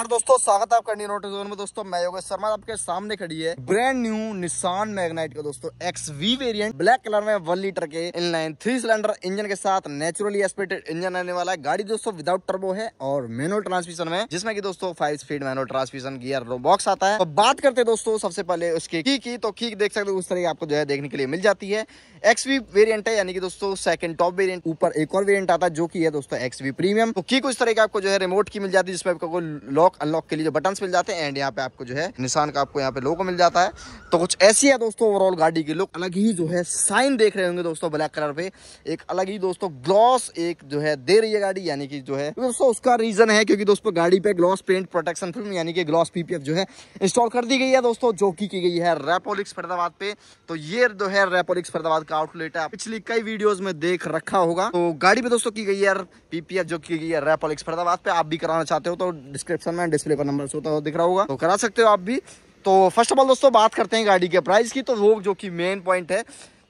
नमस्कार दोस्तों स्वागत आपका इंडियन ऑटो जोन में दोस्तों मैं योगेश शर्मा आपके सामने खड़ी है ब्रांड न्यू निशान मैग्नाइट का दोस्तों X V variant black colour में वन लीटर के इनलाइन थ्री सिलेंडर इंजन के साथ नेचुरली एस्पेटेड इंजन रहने वाला है गाड़ी दोस्तों विदाउट टर्बो है और मेनुअल ट्रांसमिशन में जिसमें की दोस्तों five speed manual transmission gearbox आता है तो बात करते दोस्तों सबसे पहले उसके की की तो की देख सकते उस तरह आपको जो है देखने के लिए मिल जाती है एक्स वी वेरियंट है यानी कि दोस्तों सेकंड टॉप वेरियंट ऊपर एक और वेरियंट आता है जो की है दोस्तों एक्स वी प्रीमियम तो की कुछ तरह की आपको जो है रिमोट की मिल जाती है जिसमें आपको लॉक लॉक अनलॉक के लिए जो बटन मिल जाते हैं एंड यहाँ पे आपको जो है निशान का आपको यहाँ पे लोगो मिल जाता है तो कुछ ऐसी है दोस्तों ओवरऑल गाड़ी की लुक अलग ही जो है साइन देख रहे होंगे दोस्तों ब्लैक कलर पे एक अलग ही दोस्तों ग्लॉस एक जो है दे रही है गाड़ी यानी कि जो है दोस्तों उसका रीजन है क्योंकि दोस्तों गाड़ी पे ग्लॉस पेंट प्रोटेक्शन फिल्म यानी कि ग्लॉस पीपीएफ जो है इंस्टॉल कर दी गई है दोस्तों जो की गई है रेपोलिक्स फरीदाबाद पे तो ये जो है रेपोलिक्स फरीदाबाद का आउटलेट है पिछली कई वीडियोज में देख रखा होगा तो गाड़ी पे दोस्तों की गई है पीपीएफ जो की गई है रेपोलिक्स फरीदाबाद पे आप भी कराना चाहते हो तो डिस्क्रिप्शन में डिस्प्ले पर नंबर सोता हुआ दिख रहा होगा तो करा सकते हो आप भी तो फर्स्ट ऑफ ऑल दोस्तों बात करते हैं गाड़ी के प्राइस की तो वो जो कि मेन पॉइंट है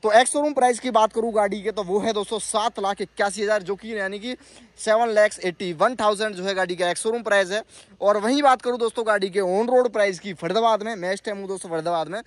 तो एक्स शोरूम प्राइस की बात करूं गाड़ी के तो वो है दोस्तों सात लाख इक्यासी हज़ार जो कि यानी कि seven lakhs eighty one thousand जो है गाड़ी का एक्स शोरूम प्राइस है और वहीं बात करूं दोस्तों गाड़ी के ऑन रोड प्राइस की फरीदाबाद में मैं इस टाइम हूँ दोस्तों फरीदाबाद में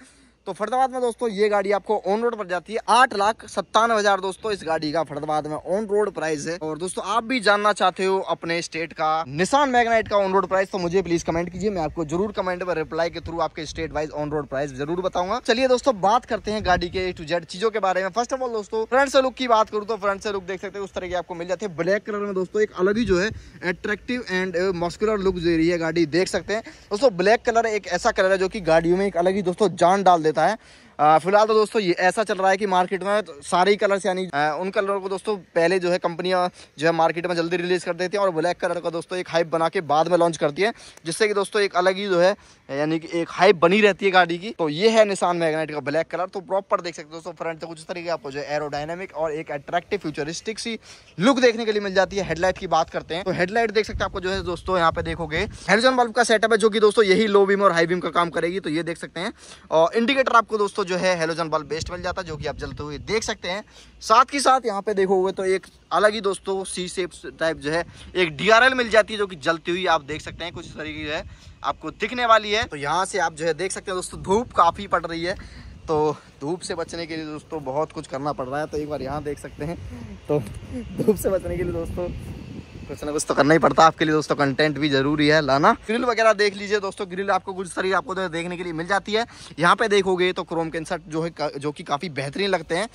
तो फरदाबाद में दोस्तों ये गाड़ी आपको ऑन रोड पर जाती है आठ लाख सत्तानवे हजार दोस्तों इस गाड़ी का फरदाबाद में ऑन रोड प्राइस है और दोस्तों आप भी जानना चाहते हो अपने स्टेट का निशान मैग्नाइट का ऑन रोड प्राइस तो मुझे प्लीज कमेंट कीजिए मैं आपको जरूर कमेंट पर रिप्लाई के थ्रू आपके state wise on road price जरूर बताऊंगा चलिए दोस्तों बात करते हैं गाड़ी के टू जेड चीजों के बारे में फर्स्ट ऑफ ऑल दोस्तों फ्रंट से लुक की बात करूँ तो फ्रंट से लुक देख सकते हैं उस तरह की आपको मिल जाती है ब्लैक कलर में दोस्तों एक अलग ही जो है अट्रेक्टिव एंड मस्कुलर लुक दे रही है गाड़ी देख सकते हैं दोस्तों ब्लैक कलर एक ऐसा कलर है जो की गाड़ियों में एक अलग ही दोस्तों जान डाल देते देता है फिलहाल तो दोस्तों ये ऐसा चल रहा है कि मार्केट में सारे ही कलर्स यानी उन कलरों को दोस्तों पहले जो है कंपनियां जो है मार्केट में जल्दी रिलीज़ कर देती हैं और ब्लैक कलर का दोस्तों एक हाइप बना के बाद में लॉन्च करती है जिससे कि दोस्तों एक अलग ही जो है यानी कि एक हाइप बनी रहती है गाड़ी की तो ये है निशान मैगनाइट का ब्लैक कलर तो प्रॉपर देख सकते हो दोस्तों फ्रंट से कुछ तरीके आपको जो है एरोडाइनमिक और एक अट्रैक्टिव फ्यूचरिस्टिक सी लुक देखने के लिए मिल जाती है हेडलाइट की बात करते हैं तो हेडलाइट देख सकते हैं आपको जो है दोस्तों यहाँ पे देखोगे हेरिजन बल्ब का सेटअप है जो कि दोस्तों यही लो बीम और हाई बीम का काम करेगी तो ये देख सकते हैं और इंडिकेटर आपको दोस्तों जो है हेलोजन बल्ब बेस्ट मिल जाता है जो कि आप जलते हुए देख सकते हैं साथ ही साथ यहाँ पे देखो हुए तो एक अलग ही दोस्तों सी सेप टाइप जो है एक डी मिल जाती है जो कि जलती हुई आप देख सकते हैं कुछ तरीके जो है आपको दिखने वाली है तो यहाँ से आप जो है देख सकते हैं दोस्तों धूप काफ़ी पड़ रही है तो धूप से बचने के लिए दोस्तों बहुत कुछ करना पड़ रहा है तो एक बार यहाँ देख सकते हैं तो धूप से बचने के लिए दोस्तों कुछ ना कुछ तो करना ही पड़ता है आपके लिए दोस्तों कंटेंट भी जरूरी है लाना ग्रिल वगैरह देख लीजिए दोस्तों ग्रिल आपको कुछ सारी आपको तो देखने के लिए मिल जाती है यहाँ पे देखोगे तो क्रोम के इंसर्ट जो है जो कि काफ़ी बेहतरीन लगते हैं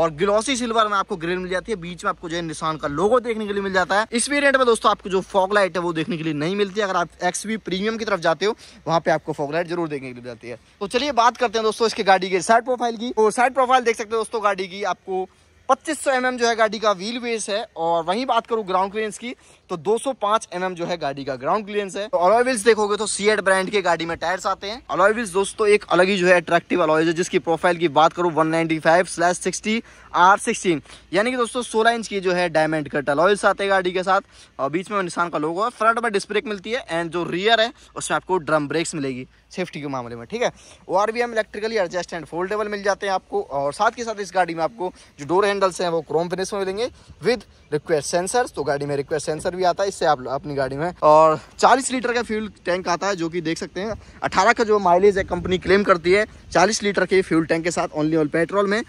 और ग्लॉसी सिल्वर में आपको ग्रिल मिल जाती है बीच में आपको जो है निशान का लोगो देखने के लिए मिल जाता है इस वेरियंट में दोस्तों आपको जो फॉक लाइट है वो देखने के लिए नहीं मिलती अगर आप एक्स प्रीमियम की तरफ जाते हो वहाँ पे आपको फॉक लाइट जरूर देखने के लिए जाती है तो चलिए बात करते हैं दोस्तों इसके गाड़ी के साइड प्रोफाइल की और साइड प्रोफाइल देख सकते हो दोस्तों गाड़ी की आपको पच्चीस सौ mm जो है गाड़ी का व्हील बेस है और वहीं बात करूँ ग्राउंड क्लियरेंस की तो 205 mm जो है गाड़ी का ग्राउंड क्लियरेंस है तो अलॉय व्हील्स देखोगे तो एड ब्रांड के गाड़ी में टायर्स आते हैं अलॉय व्हील्स दोस्तों एक अलग ही जो है अट्रैक्टिव अलॉय है जिसकी प्रोफाइल की बात करूँ वन नाइनटी आर सिक्सटीन यानी कि दोस्तों सोलह इंच की जो है डायमंड कटल ऑयल साथ है गाड़ी के साथ और बीच में निशान का लोगो है फ्रंट में डिस्क ब्रेक मिलती है एंड जो रियर है उसमें आपको ड्रम ब्रेक्स मिलेगी सेफ्टी के मामले में ठीक है O R B M electrically adjust and foldable मिल जाते हैं आपको और साथ के साथ इस गाड़ी में आपको जो डोर हैंडल्स हैं वो क्रोम फिनिश में मिलेंगे विद रिक्वेस्ट सेंसर तो गाड़ी में रिक्वेस्ट सेंसर भी आता है इससे आप अपनी गाड़ी में और चालीस लीटर का फ्यूल टैंक आता है जो कि देख सकते हैं अठारह का जो माइलेज है कंपनी क्लेम करती है चालीस लीटर के फ्यूल टैंक के साथ ओनली ऑल पेट्रोल में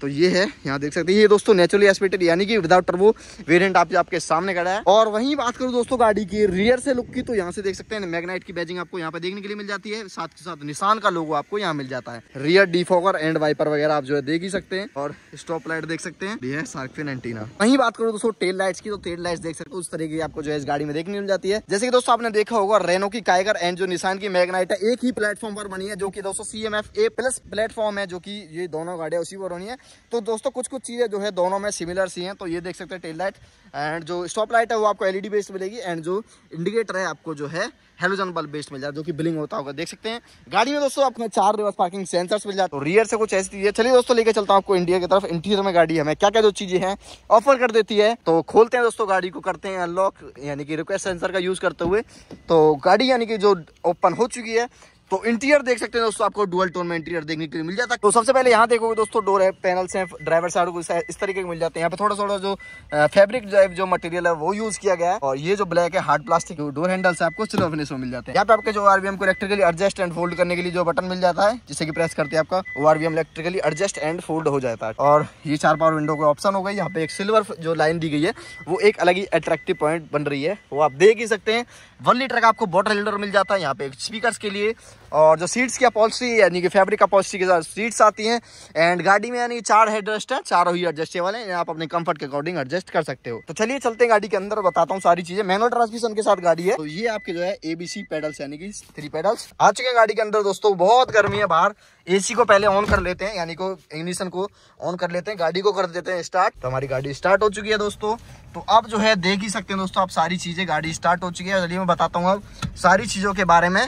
तो ये है यहाँ देख सकते हैं ये दोस्तों नेचुरली एस्पिरेटेड यानी कि विदाउट टर्बो वेरिएंट आप आपके सामने खड़ा है और वहीं बात करूँ दोस्तों गाड़ी की रियर से लुक की तो यहाँ से देख सकते हैं मैग्नाइट की बैजिंग आपको यहाँ पे देखने के लिए मिल जाती है साथ के साथ निशान का लोगो आपको यहाँ मिल जाता है रियर डिफोकर एंड वाइपर वगैरह आप जो है देख ही सकते हैं और स्टॉप लाइट देख सकते हैं ये एंटीना वहीं बात करो दोस्तों टेल लाइट की तो टेल लाइट देख सकते हो उस तरीके की आपको जो है इस गाड़ी में देखने मिल जाती है जैसे कि दोस्तों आपने देखा होगा रेनो की काइगर एंड जो निशान की मैग्नाइट है एक ही प्लेटफॉर्म पर बनी है जो की दोस्तों C M F A plus platform है जो की ये दोनों गाड़िया उसी पर बनी है तो दोस्तों कुछ कुछ चीज़ें जो है दोनों में सिमिलर सी हैं तो ये देख सकते हैं टेल लाइट एंड जो स्टॉप लाइट है वो आपको एलईडी बेस्ड मिलेगी एंड जो इंडिकेटर है आपको जो है हेलोजन बल्ब बेस्ड मिल जाएगा जो कि बिलिंग होता होगा देख सकते हैं गाड़ी में दोस्तों आपको चार रिवर्स पार्किंग सेंसर्स मिल जाते हैं रियर तो से कुछ ऐसी चीज़ें चलिए दोस्तों लेकर चलता हूँ आपको इंडिया की तरफ इंटीरियर में गाड़ी हमें क्या क्या जो चीज़ें हैं ऑफर कर देती है तो खोलते हैं दोस्तों गाड़ी को करते हैं अनलॉक यानी कि रिक्वेस्ट सेंसर का यूज़ करते हुए तो गाड़ी यानी कि जो ओपन हो चुकी है तो इंटीरियर देख सकते हैं दोस्तों आपको डुअल टोन में इंटीरियर देखने के लिए मिल जाता है तो सबसे पहले यहाँ देखोगे दोस्तों डोर है पैनल से ड्राइवर साइड को इस तरीके के मिल जाते हैं यहाँ पे थोड़ा थोड़ा जो फेब्रिक जो, जो मटेरियल है वो यूज किया गया है और ये जो ब्लैक है हार्ड प्लास्टिक डोर हैंडल से आपको सिल्वर फिनिश में मिल जाते हैं यहाँ पे आपके जो आरबीएम को इलेक्ट्रिकली एडजस्ट एंड फोल्ड करने के लिए जो बटन मिल जाता है जिससे कि प्रेस करते हैं आपका वो ORBM electrically adjust and fold हो जाता है और ये चार पावर विंडो का ऑप्शन हो यहाँ पे एक सिल्वर जो लाइन दी गई है वो एक अलग ही अट्रैक्टिव पॉइंट बन रही है वो आप देख ही सकते हैं वन लीटर का आपको बॉटल होल्डर मिल जाता है यहाँ पे स्पीकर के लिए और जो सीट्स की अपॉलिसी यानी कि फैब्रिक अपॉलिसी के साथ सीट्स आती हैं एंड गाड़ी में यानी चार हेडरेस्ट हैं चार ही एडजस्टेबल हैं आप अपने कंफर्ट के अकॉर्डिंग एडजस्ट कर सकते हो तो चलिए चलते हैं गाड़ी के अंदर बताता हूँ सारी चीजें मैनुअल ट्रांसमिशन के साथ गाड़ी है तो ये आपके जो है एबीसी पेडल्स यानी कि थ्री पेडल्स आ चुके हैं गाड़ी के अंदर दोस्तों बहुत गर्मी है बाहर ए को पहले ऑन कर लेते हैं यानी को इग्निशन को ऑन कर लेते हैं गाड़ी को कर देते हैं स्टार्ट तो हमारी गाड़ी स्टार्ट हो चुकी है दोस्तों तो अब जो है देख ही सकते हैं दोस्तों आप सारी चीज़ें गाड़ी स्टार्ट हो चुकी है चलिए मैं बताता हूँ अब सारी चीज़ों के बारे में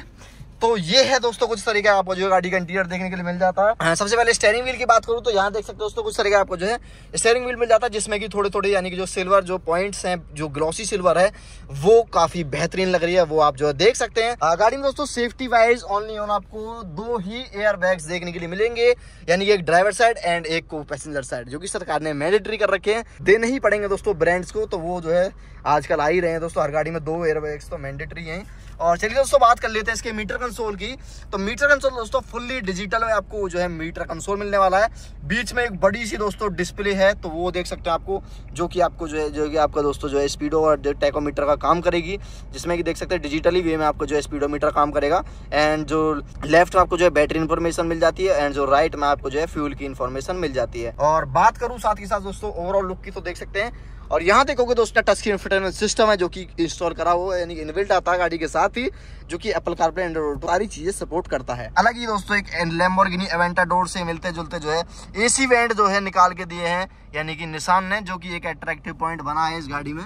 तो ये है दोस्तों कुछ तरीका आपको जो गाड़ी का इंटीरियर देखने के लिए मिल जाता है हाँ, सबसे पहले स्टेयरिंग व्हील की बात करूँ तो यहाँ देख सकते हो दोस्तों कुछ तरीका आपको जो है स्टेयरिंग व्हील मिल जाता है जिसमें कि थोड़े थोड़े यानी कि जो सिल्वर जो पॉइंट्स हैं जो ग्लॉसी सिल्वर है वो काफी बेहतरीन लग रही है वो आप जो है देख सकते हैं हाँ, गाड़ी में दोस्तों सेफ्टी वाइज ऑनली ऑन आपको दो ही एयर देखने के लिए मिलेंगे यानी कि एक ड्राइवर साइड एंड एक को पैसेंजर साइड जो की सरकार ने मैंडेटरी कर रखे हैं देने ही पड़ेंगे दोस्तों ब्रांड्स को तो वो जो है आजकल आ ही रहे हैं दोस्तों हर गाड़ी में दो एयर तो मैंडेटरी है और चलिए दोस्तों बात कर लेते हैं इसके मीटर कंसोल की तो मीटर कंसोल दोस्तों फुल्ली डिजिटल में आपको जो है मीटर कंसोल मिलने वाला है बीच में एक बड़ी सी दोस्तों डिस्प्ले है तो वो देख सकते हैं आपको जो कि आपको जो है जो कि आपका दोस्तों जो है स्पीडो और टेकोमीटर का काम करेगी जिसमें कि देख सकते हैं डिजिटली वे में आपको जो है स्पीडो काम करेगा एंड जो लेफ्ट में आपको जो है बैटरी इन्फॉर्मेशन मिल जाती है एंड जो राइट में आपको जो है फ्यूल की इन्फॉर्मेशन मिल जाती है और बात करूँ साथ ही साथ दोस्तों ओवरऑल लुक की तो देख सकते हैं और यहाँ देखोगे दोस्तों टच स्क्रीन सिस्टम है जो कि इंस्टॉल करा हुआ यानी इनबिल्ट आता है गाड़ी के साथ साथ ही जो कि एप्पल कार्पल एंड्रॉइड सारी चीजें सपोर्ट करता है अलग ही दोस्तों एक एवेंटा डोर से मिलते जुलते जो है एसी वेंट जो है निकाल के दिए हैं यानी कि निशान ने जो कि एक अट्रैक्टिव पॉइंट बना है इस गाड़ी में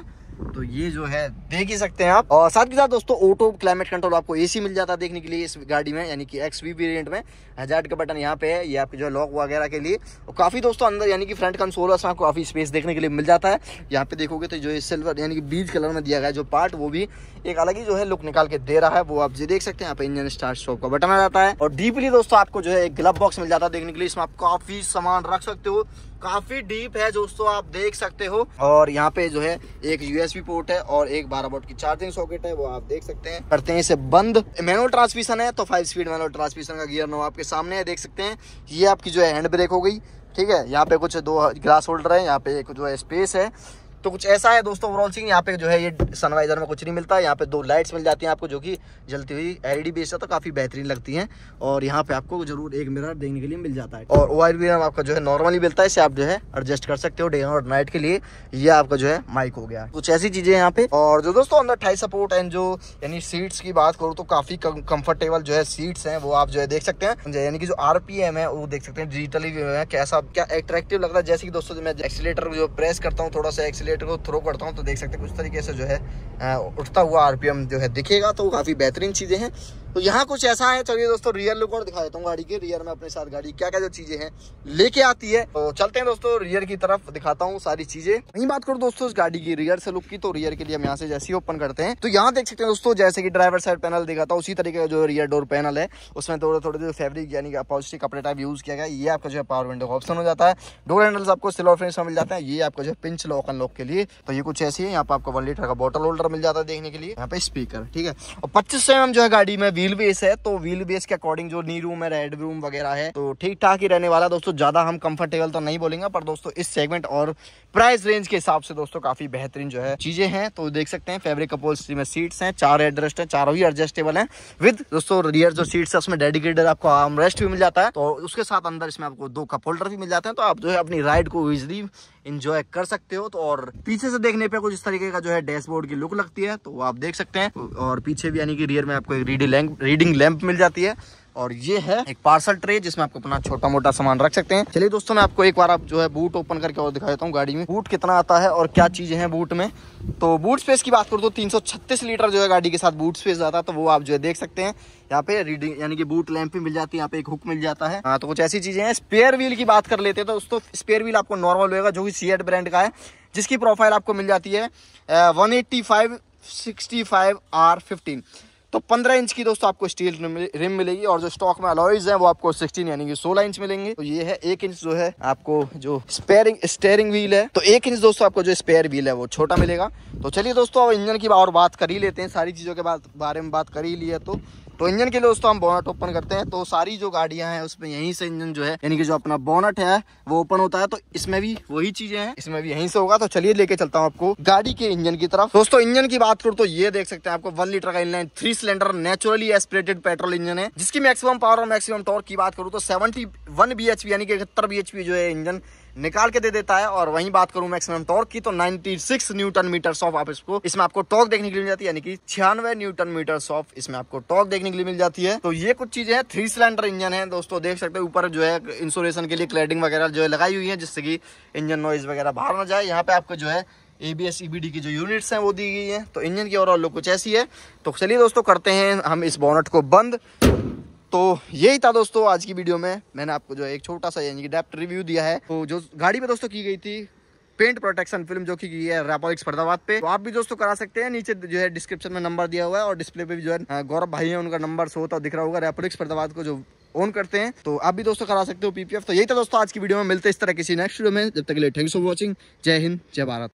तो ये जो है देख ही सकते हैं आप और साथ ही साथ दोस्तों ऑटो क्लाइमेट कंट्रोल आपको एसी मिल जाता है देखने के लिए इस गाड़ी में यानी कि एक्स वी वेरियंट में हजार का बटन यहाँ पे है ये आपके जो लॉक वगैरह के लिए और काफी दोस्तों अंदर यानी कि फ्रंट कंसोल में आपको काफी स्पेस देखने के लिए मिल जाता है यहाँ पे देखोगे तो जो सिल्वर यानी कि बीज कलर में दिया गया जो पार्ट वो भी एक अलग ही जो है लुक निकाल के दे रहा है वो आप जी देख सकते हैं यहाँ पे इंजन स्टार्ट स्टॉप का बटन आ जाता है और डीपली दोस्तों आपको जो है एक ग्लब बॉक्स मिल जाता है देखने के लिए इसमें आप काफी सामान रख सकते हो काफी डीप है दोस्तों आप देख सकते हो और यहाँ पे जो है एक यूएस यूएसबी पोर्ट है और एक बारह बोर्ड की चार्जिंग सॉकेट है वो आप देख सकते हैं करते हैं इसे बंद मैनुअल ट्रांसमिशन है तो फाइव स्पीड मैनुअल ट्रांसमिशन का गियर नो आपके सामने है देख सकते हैं ये आपकी जो है हैंड ब्रेक हो गई ठीक है यहाँ पे कुछ दो ग्लास होल्डर है यहाँ पे एक जो है स्पेस है तो कुछ ऐसा है दोस्तों ओवरऑल सीन यहाँ पे जो है ये सनवाइजर में कुछ नहीं मिलता है यहाँ पे दो लाइट्स मिल जाती हैं आपको जो कि जलती हुई एल ई e है तो काफ़ी बेहतरीन लगती हैं और यहाँ पे आपको जरूर एक मिरर देखने के लिए मिल जाता है और ओ आर आपका जो है नॉर्मली मिलता है इसे आप जो है एडजस्ट कर सकते हो डे और नाइट के लिए ये आपका जो है माइक हो गया कुछ ऐसी चीज़ें यहाँ पे और जो दोस्तों अंदर ठाई सपोर्ट एंड जो यानी सीट्स की बात करूँ तो काफ़ी कम्फर्टेबल जो है सीट्स हैं वो आप जो है देख सकते हैं यानी कि जो आर है वो देख सकते हैं डिजिटली कैसा क्या अट्रैक्टिव लग रहा है जैसे कि दोस्तों मैं एक्सीटर जो प्रेस करता हूँ थोड़ा सा एक्सीटर वेंटिलेटर को थ्रो करता हूँ तो देख सकते हैं कुछ तरीके से जो है उठता हुआ आरपीएम जो है दिखेगा तो काफ़ी बेहतरीन चीज़ें हैं तो यहाँ कुछ ऐसा है चलिए दोस्तों रियर लुक और दिखा देता हूँ गाड़ी के रियर में अपने साथ गाड़ी क्या क्या जो चीजें हैं लेके आती है तो चलते हैं दोस्तों रियर की तरफ दिखाता हूँ सारी चीजें वही बात करूँ दोस्तों इस गाड़ी की रियर से लुक की तो रियर के लिए हम यहाँ से जैसे ही ओपन करते हैं तो यहाँ देख सकते हैं दोस्तों जैसे कि ड्राइवर साइड पैनल दिखाता हूँ उसी तरीके का जो रियर डोर पैनल है उसमें थोड़े थोड़े जो फेब्रिक यानी कि पॉजिटिव कपड़े टाइप यूज किया गया ये आपका जो है पावर विंडो का ऑप्शन हो जाता है डोर हैंडल्स आपको सिल्वर फ्रेम्स में मिल जाते हैं ये आपका जो है पिंच लॉक अनलॉक के लिए तो ये कुछ ऐसी है यहाँ पर आपको वन लीटर का बॉटल होल्डर मिल जाता है देखने के लिए यहाँ पे स्पीकर ठीक है और पच्चीस सौ एम जो है गाड़ी में व्हील बेस है तो व्हील बेस के अकॉर्डिंग जो नी रूम है रेड रूम वगैरह है तो ठीक ठाक ही रहने वाला दोस्तों ज्यादा हम कंफर्टेबल तो नहीं बोलेंगे पर दोस्तों इस सेगमेंट और प्राइस रेंज के हिसाब से दोस्तों काफी बेहतरीन जो है चीजें हैं तो देख सकते हैं फेब्रिक कपोल में सीट्स हैं चार एडजस्ट है चारों ही एडजस्टेबल है विद दोस्तों रियर जो सीट्स है उसमें डेडिकेटेड आपको आर्म रेस्ट भी मिल जाता है तो उसके साथ अंदर इसमें आपको दो कप होल्डर भी मिल जाते हैं तो आप जो है अपनी राइड को इजली इंजॉय कर सकते हो तो और पीछे से देखने पे कुछ इस तरीके का जो है डैशबोर्ड की लुक लगती है तो आप देख सकते हैं और पीछे भी यानी कि रियर में आपको एक रीडिंग रीडिंग लैंप मिल जाती है और ये है एक पार्सल ट्रे जिसमें आपको अपना छोटा मोटा सामान रख सकते हैं चलिए दोस्तों मैं आपको एक बार आप जो है बूट ओपन करके और दिखा देता हूँ गाड़ी में बूट कितना आता है और क्या चीजें हैं बूट में तो बूट स्पेस की बात करूँ तो 336 लीटर जो है गाड़ी के साथ बूट स्पेस आता है तो वो आप जो है देख सकते हैं यहाँ पे रीडिंग यानी कि बूट लैंप भी मिल जाती है यहाँ पे एक हुक मिल जाता है हाँ तो कुछ ऐसी चीजें हैं स्पेयर व्हील की बात कर लेते हैं तो दोस्तों स्पेयर व्हील आपको नॉर्मल होगा जो कि सी ब्रांड का है जिसकी प्रोफाइल आपको मिल जाती है one eighty five sixty five R fifteen तो 15 इंच की दोस्तों आपको स्टील रिम मिलेगी और जो स्टॉक में अलॉयज हैं वो आपको 16 यानी कि 16 इंच मिलेंगे तो ये है एक इंच जो है आपको जो स्पेयरिंग स्टेयरिंग व्हील है तो एक इंच दोस्तों आपको जो स्पेयर व्हील है वो छोटा मिलेगा तो चलिए दोस्तों अब इंजन की और बात कर ही लेते हैं सारी चीज़ों के बारे में बात कर ही ली है तो तो इंजन के लिए दोस्तों हम बोनट ओपन करते हैं तो सारी जो गाड़ियां हैं उसमें यहीं से इंजन जो है यानी कि जो अपना बोनट है वो ओपन होता है तो इसमें भी वही चीजें हैं इसमें भी यहीं से होगा तो चलिए लेके चलता हूँ आपको गाड़ी के इंजन की तरफ दोस्तों इंजन की बात करूँ तो ये देख सकते हैं आपको वन लीटर का inline three cylinder naturally aspirated petrol engine है जिसकी मैक्सिमम पावर और मैक्सिमम टॉर्क की बात करूँ तो सेवेंटी वन बी यानी कि इकहत्तर बी जो है इंजन निकाल के दे देता है और वहीं बात करूं मैक्सिमम टॉर्क की तो 96 न्यूटन मीटर ऑफ आप इसको इसमें आपको टॉर्क देखने के लिए मिल जाती है यानी कि छियानवे न्यूटन मीटर ऑफ इसमें आपको टॉर्क देखने के लिए मिल जाती है तो ये कुछ चीजें हैं थ्री सिलेंडर इंजन है दोस्तों देख सकते हैं ऊपर जो है इंसोलेशन के लिए क्लैडिंग वगैरह जो है लगाई हुई है जिससे कि इंजन नॉइज वगैरह बाहर ना जाए यहाँ पे आपको जो है A B S E B D की जो यूनिट्स हैं वो दी गई हैं तो इंजन की ओवरऑल लुक कुछ ऐसी है तो चलिए दोस्तों करते हैं हम इस बॉनट को बंद तो यही था दोस्तों आज की वीडियो में मैंने आपको जो है एक छोटा सा यानी कि डेप्ट रिव्यू दिया है तो जो गाड़ी पे दोस्तों की गई थी पेंट प्रोटेक्शन फिल्म जो की गई है रेपोलिक्स फरदाबाद पे तो आप भी दोस्तों करा सकते हैं नीचे जो है डिस्क्रिप्शन में नंबर दिया हुआ है और डिस्प्ले पे भी जो है हाँ, गौरव भाई है उनका नंबर सो होता दिख रहा होगा रेपोलिक्स फरदाबाद को जो ऑन करते हैं तो आप भी दोस्तों करा सकते हो पीपीएफ तो यही था दोस्तों आज की वीडियो में मिलते इस तरह किसी नेक्स्ट वीडियो में जब तक के लिए थैंक्स फॉर वॉचिंग जय हिंद जय भारत